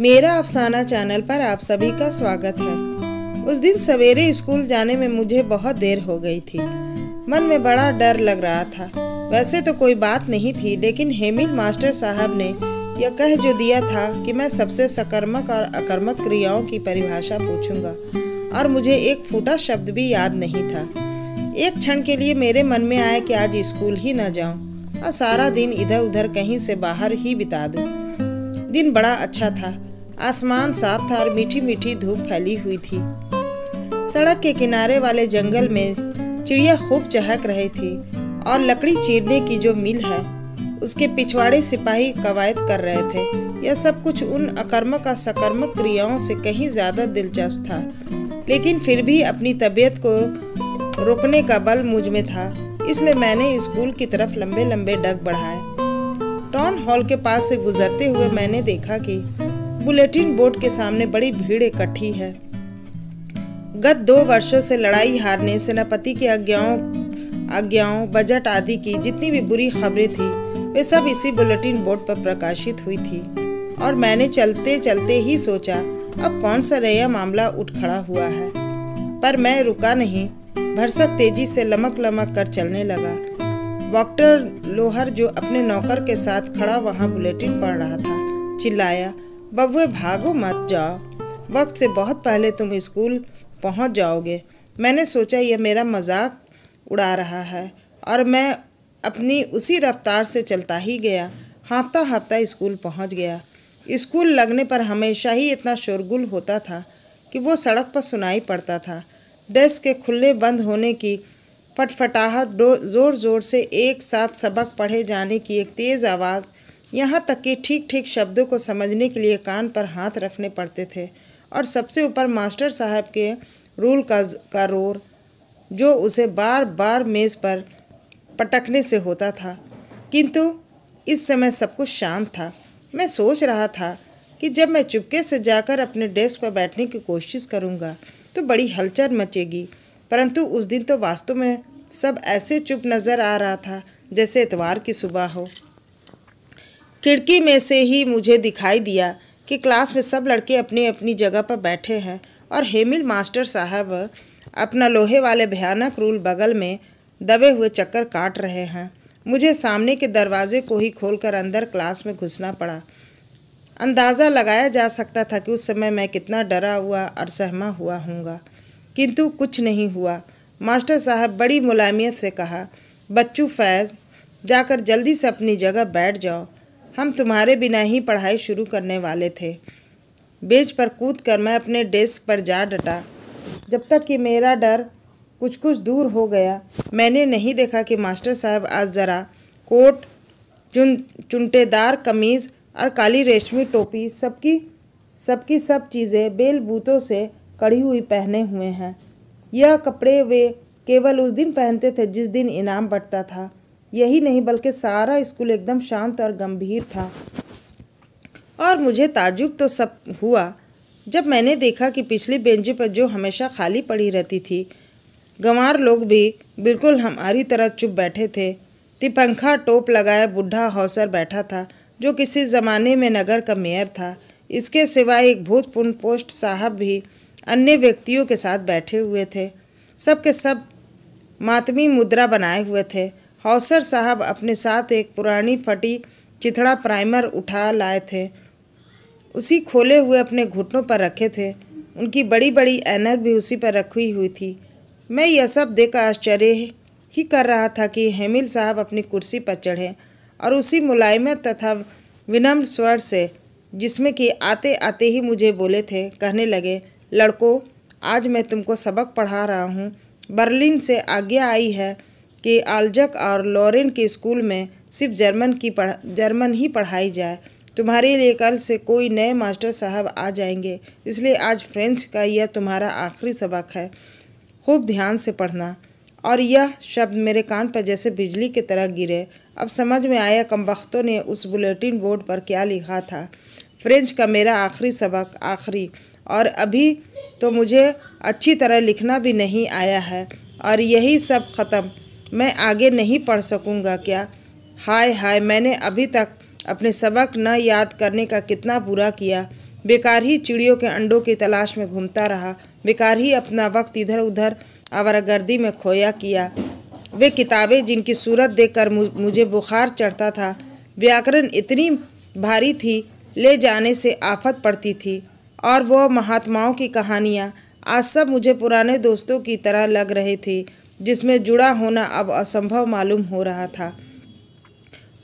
मेरा अफसाना चैनल पर आप सभी का स्वागत है उस दिन सवेरे स्कूल जाने में मुझे बहुत देर हो गई थी मन में बड़ा डर लग रहा था वैसे तो कोई बात नहीं थी लेकिन हेमिल मास्टर साहब ने यह कह जो दिया था कि मैं सबसे सकर्मक और अकर्मक क्रियाओं की परिभाषा पूछूंगा और मुझे एक फूटा शब्द भी याद नहीं था एक क्षण के लिए मेरे मन में आया कि आज स्कूल ही न जाऊं और सारा दिन इधर उधर कहीं से बाहर ही बिता दूं। दिन बड़ा अच्छा था आसमान साफ था और मीठी मीठी धूप फैली हुई थी सड़क के किनारे वाले जंगल में चिड़िया खूब चहक रही थी और लकड़ी चीरने की जो मिल है उसके पिछवाड़े सिपाही कवायद कर रहे थे यह सब कुछ उन अकर्मक और सकर्मक क्रियाओं से कहीं ज़्यादा दिलचस्प था लेकिन फिर भी अपनी तबीयत को रोकने का बल मुझ में था इसलिए मैंने स्कूल की तरफ लंबे लंबे डग बढ़ाए टाउन हॉल के पास से गुजरते हुए मैंने देखा कि बुलेटिन बोर्ड के सामने बड़ी भीड़ इकट्ठी है गत दो वर्षों से लड़ाई हारने सेनापति की आज्ञाओं आज्ञाओं बजट आदि की जितनी भी बुरी खबरें थी वे सब इसी बुलेटिन बोर्ड पर प्रकाशित हुई थी और मैंने चलते चलते ही सोचा अब कौन सा नया मामला उठ खड़ा हुआ है पर मैं रुका नहीं भरसक तेजी से लमक लमक कर चलने लगा डॉक्टर लोहर जो अपने नौकर के साथ खड़ा वहाँ बुलेटिन पढ़ रहा था चिल्लाया बबुए भागो मत जाओ वक्त से बहुत पहले तुम स्कूल पहुँच जाओगे मैंने सोचा यह मेरा मजाक उड़ा रहा है और मैं अपनी उसी रफ्तार से चलता ही गया हाँफता हाँफता स्कूल पहुँच गया स्कूल लगने पर हमेशा ही इतना शोरगुल होता था कि वो सड़क पर सुनाई पड़ता था डेस्क के खुले बंद होने की फटफटाहट ज़ोर ज़ोर से एक साथ सबक पढ़े जाने की एक तेज़ आवाज़ यहाँ तक कि ठीक ठीक शब्दों को समझने के लिए कान पर हाथ रखने पड़ते थे और सबसे ऊपर मास्टर साहब के रूल का का रोर जो उसे बार बार मेज़ पर पटकने से होता था किंतु इस समय सब कुछ शांत था मैं सोच रहा था कि जब मैं चुपके से जाकर अपने डेस्क पर बैठने की कोशिश करूँगा तो बड़ी हलचल मचेगी परंतु उस दिन तो वास्तव में सब ऐसे चुप नज़र आ रहा था जैसे इतवार की सुबह हो खिड़की में से ही मुझे दिखाई दिया कि क्लास में सब लड़के अपनी अपनी जगह पर बैठे हैं और हेमिल मास्टर साहब अपना लोहे वाले भयानक रूल बगल में दबे हुए चक्कर काट रहे हैं मुझे सामने के दरवाजे को ही खोलकर अंदर क्लास में घुसना पड़ा अंदाज़ा लगाया जा सकता था कि उस समय मैं कितना डरा हुआ और सहमा हुआ हूँगा किंतु कुछ नहीं हुआ मास्टर साहब बड़ी मुलायमियत से कहा बच्चू फैज़ जाकर जल्दी से अपनी जगह बैठ जाओ हम तुम्हारे बिना ही पढ़ाई शुरू करने वाले थे बेच पर कूद कर मैं अपने डेस्क पर जा डटा जब तक कि मेरा डर कुछ कुछ दूर हो गया मैंने नहीं देखा कि मास्टर साहब आज ज़रा कोट चुन चुनटेदार कमीज़ और काली रेशमी टोपी सबकी सबकी सब, सब चीज़ें बेलबूतों से कड़ी हुई पहने हुए हैं यह कपड़े वे केवल उस दिन पहनते थे जिस दिन इनाम बटता था यही नहीं बल्कि सारा स्कूल एकदम शांत और गंभीर था और मुझे ताजुब तो सब हुआ जब मैंने देखा कि पिछली बेंच पर जो हमेशा खाली पड़ी रहती थी गंवार लोग भी बिल्कुल हमारी तरह चुप बैठे थे तिपंखा टोप लगाए बुढ़ा हौसर बैठा था जो किसी ज़माने में नगर का मेयर था इसके सिवाय एक भूतपूर्ण पोस्ट साहब भी अन्य व्यक्तियों के साथ बैठे हुए थे सब के सब मातमी मुद्रा बनाए हुए थे हौसर साहब अपने साथ एक पुरानी फटी चिथड़ा प्राइमर उठा लाए थे उसी खोले हुए अपने घुटनों पर रखे थे उनकी बड़ी बड़ी ऐनक भी उसी पर रखी हुई थी मैं यह सब देख आश्चर्य ही कर रहा था कि हेमिल साहब अपनी कुर्सी पर चढ़े और उसी मुलायमत तथा विनम्र स्वर से जिसमें कि आते आते ही मुझे बोले थे कहने लगे लड़को आज मैं तुमको सबक पढ़ा रहा हूँ बर्लिन से आज्ञा आई है कि आलजक और लॉरेन के स्कूल में सिर्फ जर्मन की पढ़ जर्मन ही पढ़ाई जाए तुम्हारे लिए कल से कोई नए मास्टर साहब आ जाएंगे इसलिए आज फ्रेंच का यह तुम्हारा आखिरी सबक है खूब ध्यान से पढ़ना और यह शब्द मेरे कान पर जैसे बिजली की तरह गिरे अब समझ में आया कमबख्तों ने उस बुलेटिन बोर्ड पर क्या लिखा था फ्रेंच का मेरा आखिरी सबक आखिरी और अभी तो मुझे अच्छी तरह लिखना भी नहीं आया है और यही सब ख़त्म मैं आगे नहीं पढ़ सकूँगा क्या हाय हाय मैंने अभी तक अपने सबक न याद करने का कितना बुरा किया बेकार ही चिड़ियों के अंडों की तलाश में घूमता रहा बेकार ही अपना वक्त इधर उधर आवारागर्दी में खोया किया वे किताबें जिनकी सूरत देखकर मुझे बुखार चढ़ता था व्याकरण इतनी भारी थी ले जाने से आफत पड़ती थी और वह महात्माओं की कहानियाँ आज सब मुझे पुराने दोस्तों की तरह लग रहे थे जिसमें जुड़ा होना अब असंभव मालूम हो रहा था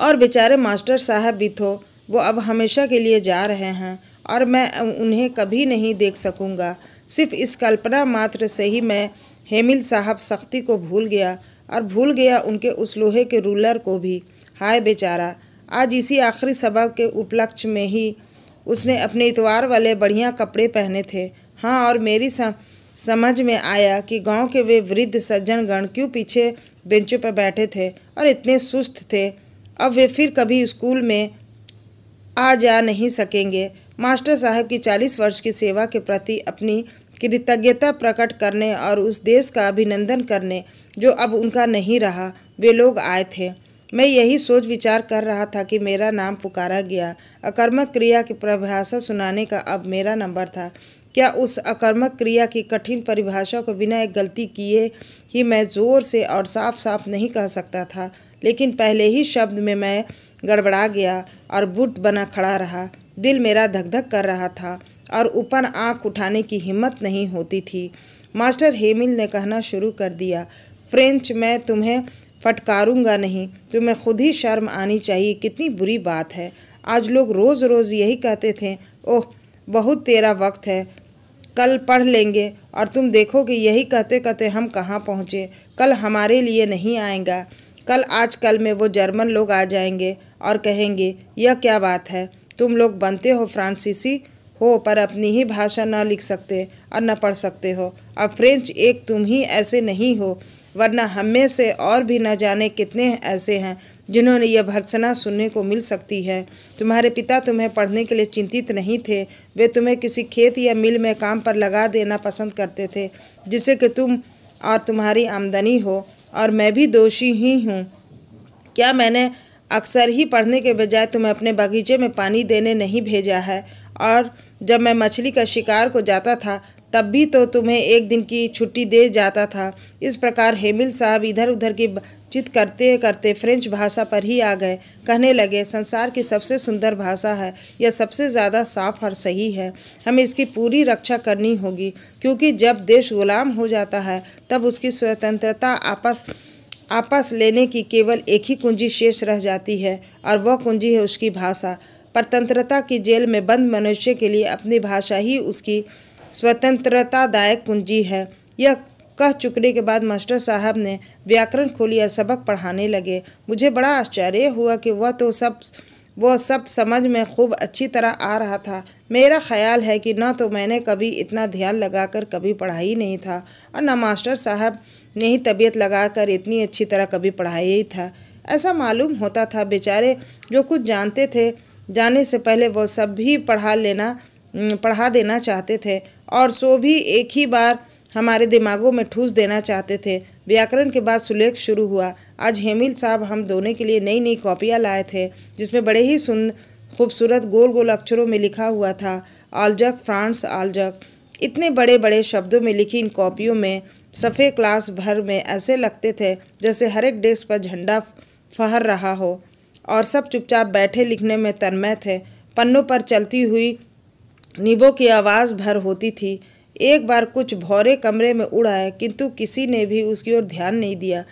और बेचारे मास्टर साहब भी तो वो अब हमेशा के लिए जा रहे हैं और मैं उन्हें कभी नहीं देख सकूँगा सिर्फ इस कल्पना मात्र से ही मैं हेमिल साहब सख्ती को भूल गया और भूल गया उनके उस लोहे के रूलर को भी हाय बेचारा आज इसी आखिरी सबक के उपलक्ष्य में ही उसने अपने इतवार वाले बढ़िया कपड़े पहने थे हाँ और मेरी समझ में आया कि गांव के वे वृद्ध सज्जन गण क्यों पीछे बेंचों पर बैठे थे और इतने सुस्त थे अब वे फिर कभी स्कूल में आ जा नहीं सकेंगे मास्टर साहब की चालीस वर्ष की सेवा के प्रति अपनी कृतज्ञता प्रकट करने और उस देश का अभिनंदन करने जो अब उनका नहीं रहा वे लोग आए थे मैं यही सोच विचार कर रहा था कि मेरा नाम पुकारा गया अकर्मक क्रिया की परिभाषा सुनाने का अब मेरा नंबर था क्या उस अकर्मक क्रिया की कठिन परिभाषा को बिना एक गलती किए ही मैं जोर से और साफ साफ नहीं कह सकता था लेकिन पहले ही शब्द में मैं गड़बड़ा गया और बुट बना खड़ा रहा दिल मेरा धकधक कर रहा था और ऊपर आँख उठाने की हिम्मत नहीं होती थी मास्टर हेमिल ने कहना शुरू कर दिया फ्रेंच मैं तुम्हें फटकारूंगा नहीं तुम्हें तो खुद ही शर्म आनी चाहिए कितनी बुरी बात है आज लोग रोज़ रोज़ यही कहते थे ओह बहुत तेरा वक्त है कल पढ़ लेंगे और तुम देखो कि यही कहते कहते हम कहाँ पहुँचे कल हमारे लिए नहीं आएगा कल आज कल में वो जर्मन लोग आ जाएंगे और कहेंगे यह क्या बात है तुम लोग बनते हो फ्रांसीसी हो पर अपनी ही भाषा न लिख सकते और न पढ़ सकते हो अब फ्रेंच एक तुम ही ऐसे नहीं हो वरना हम में से और भी न जाने कितने ऐसे हैं जिन्होंने यह भर्सना सुनने को मिल सकती है तुम्हारे पिता तुम्हें पढ़ने के लिए चिंतित नहीं थे वे तुम्हें किसी खेत या मिल में काम पर लगा देना पसंद करते थे जिससे कि तुम और तुम्हारी आमदनी हो और मैं भी दोषी ही हूँ क्या मैंने अक्सर ही पढ़ने के बजाय तुम्हें अपने बगीचे में पानी देने नहीं भेजा है और जब मैं मछली का शिकार को जाता था तब भी तो तुम्हें एक दिन की छुट्टी दे जाता था इस प्रकार हेमिल साहब इधर उधर की बातचीत करते करते फ्रेंच भाषा पर ही आ गए कहने लगे संसार की सबसे सुंदर भाषा है यह सबसे ज़्यादा साफ और सही है हमें इसकी पूरी रक्षा करनी होगी क्योंकि जब देश गुलाम हो जाता है तब उसकी स्वतंत्रता आपस आपस लेने की केवल एक ही कुंजी शेष रह जाती है और वह कुंजी है उसकी भाषा परतंत्रता की जेल में बंद मनुष्य के लिए अपनी भाषा ही उसकी स्वतंत्रतादायक कुंजी है यह कह चुकने के बाद मास्टर साहब ने व्याकरण खोली और सबक पढ़ाने लगे मुझे बड़ा आश्चर्य हुआ कि वह तो सब वो सब समझ में खूब अच्छी तरह आ रहा था मेरा ख्याल है कि न तो मैंने कभी इतना ध्यान लगाकर कभी पढ़ाई नहीं था और न मास्टर साहब ने ही तबीयत लगाकर इतनी अच्छी तरह कभी पढ़ाई ही था ऐसा मालूम होता था बेचारे जो कुछ जानते थे जाने से पहले वो सब भी पढ़ा लेना पढ़ा देना चाहते थे और सो भी एक ही बार हमारे दिमागों में ठूस देना चाहते थे व्याकरण के बाद सुलेख शुरू हुआ आज हेमिल साहब हम दोनों के लिए नई नई कॉपियाँ लाए थे जिसमें बड़े ही सुंदर खूबसूरत गोल गोल अक्षरों में लिखा हुआ था आलजक फ्रांस आलजक इतने बड़े बड़े शब्दों में लिखी इन कॉपियों में सफ़े क्लास भर में ऐसे लगते थे जैसे हर एक डेस्क पर झंडा फहर रहा हो और सब चुपचाप बैठे लिखने में तन्मय थे पन्नों पर चलती हुई निबो की आवाज़ भर होती थी एक बार कुछ भौरे कमरे में उड़ आए किंतु किसी ने भी उसकी ओर ध्यान नहीं दिया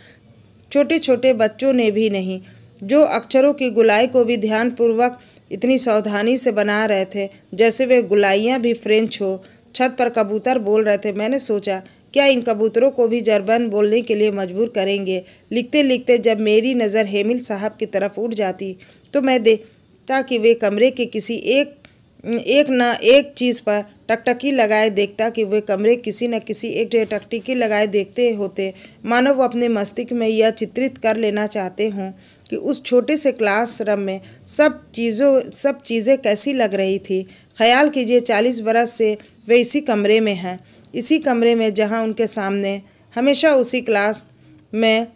छोटे छोटे बच्चों ने भी नहीं जो अक्षरों की गुलाई को भी ध्यानपूर्वक इतनी सावधानी से बना रहे थे जैसे वे गुलाइयाँ भी फ्रेंच हो छत पर कबूतर बोल रहे थे मैंने सोचा क्या इन कबूतरों को भी जर्बन बोलने के लिए मजबूर करेंगे लिखते लिखते जब मेरी नज़र हेमिल साहब की तरफ उठ जाती तो मैं देखता कि वे कमरे के किसी एक एक न एक चीज़ पर टकटकी लगाए देखता कि वे कमरे किसी न किसी एक टकटकी लगाए देखते होते मानो वो अपने मस्तिष्क में यह चित्रित कर लेना चाहते हों कि उस छोटे से क्लासरूम में सब चीज़ों सब चीज़ें कैसी लग रही थी ख्याल कीजिए चालीस बरस से वे इसी कमरे में हैं इसी कमरे में जहाँ उनके सामने हमेशा उसी क्लास में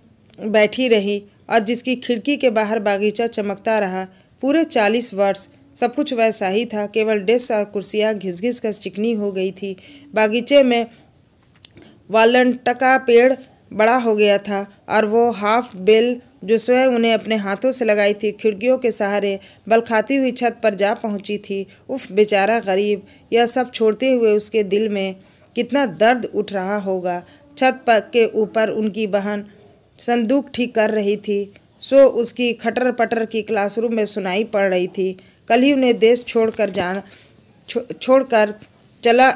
बैठी रही और जिसकी खिड़की के बाहर बागीचा चमकता रहा पूरे चालीस वर्ष सब कुछ वैसा ही था केवल डेस्क और कुर्सियाँ घिस घिस कर चिकनी हो गई थी बागीचे में वालनटका पेड़ बड़ा हो गया था और वो हाफ बेल जो स्वयं उन्हें अपने हाथों से लगाई थी खिड़कियों के सहारे बलखाती हुई छत पर जा पहुंची थी उफ बेचारा गरीब यह सब छोड़ते हुए उसके दिल में कितना दर्द उठ रहा होगा छत पर के ऊपर उनकी बहन संदूक ठीक कर रही थी सो उसकी खटर पटर की क्लासरूम में सुनाई पड़ रही थी कल ही उन्हें देश छोड़कर जाना छो, छोड़कर चला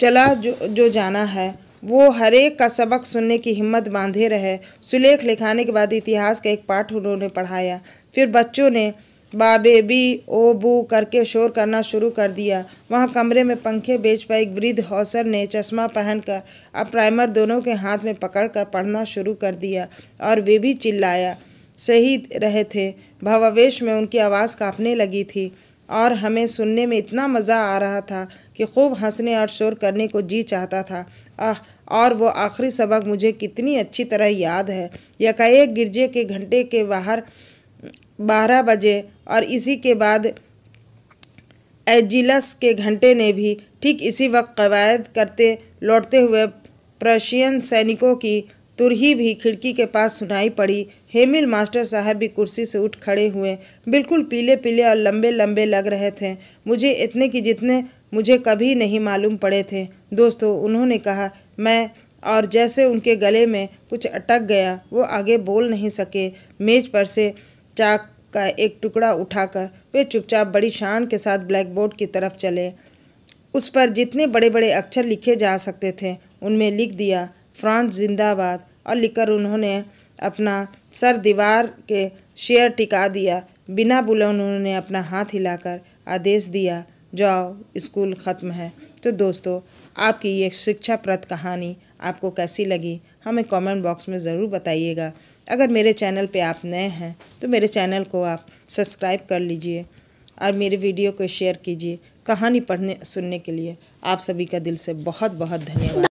चला जो जो जाना है वो हरेक का सबक सुनने की हिम्मत बांधे रहे सुलेख लिखाने के बाद इतिहास का एक पाठ उन्होंने पढ़ाया फिर बच्चों ने बाबे बी ओ बू करके शोर करना शुरू कर दिया वहाँ कमरे में पंखे बेच पर एक वृद्ध हौसर ने चश्मा पहनकर अब प्राइमर दोनों के हाथ में पकड़कर पढ़ना शुरू कर दिया और वे भी चिल्लाया सही रहे थे भावावेश में उनकी आवाज़ कांपने लगी थी और हमें सुनने में इतना मज़ा आ रहा था कि खूब हंसने और शोर करने को जी चाहता था आह और वो आखिरी सबक मुझे कितनी अच्छी तरह याद है यकाएक गिरजे के घंटे के बाहर बारह बजे और इसी के बाद एजिलस के घंटे ने भी ठीक इसी वक्त कवायद करते लौटते हुए प्रशियन सैनिकों की तुरही भी खिड़की के पास सुनाई पड़ी हेमिल मास्टर साहब भी कुर्सी से उठ खड़े हुए बिल्कुल पीले पीले और लंबे लंबे लग रहे थे मुझे इतने कि जितने मुझे कभी नहीं मालूम पड़े थे दोस्तों उन्होंने कहा मैं और जैसे उनके गले में कुछ अटक गया वो आगे बोल नहीं सके मेज पर से चाक का एक टुकड़ा उठाकर वे चुपचाप बड़ी शान के साथ ब्लैक बोर्ड की तरफ चले उस पर जितने बड़े बड़े अक्षर लिखे जा सकते थे उनमें लिख दिया फ्रांस जिंदाबाद और लिखकर उन्होंने अपना सर दीवार के शेयर टिका दिया बिना बुले उन्होंने अपना हाथ हिलाकर आदेश दिया जाओ स्कूल ख़त्म है तो दोस्तों आपकी ये शिक्षाप्रद कहानी आपको कैसी लगी हमें कमेंट बॉक्स में ज़रूर बताइएगा अगर मेरे चैनल पे आप नए हैं तो मेरे चैनल को आप सब्सक्राइब कर लीजिए और मेरे वीडियो को शेयर कीजिए कहानी पढ़ने सुनने के लिए आप सभी का दिल से बहुत बहुत धन्यवाद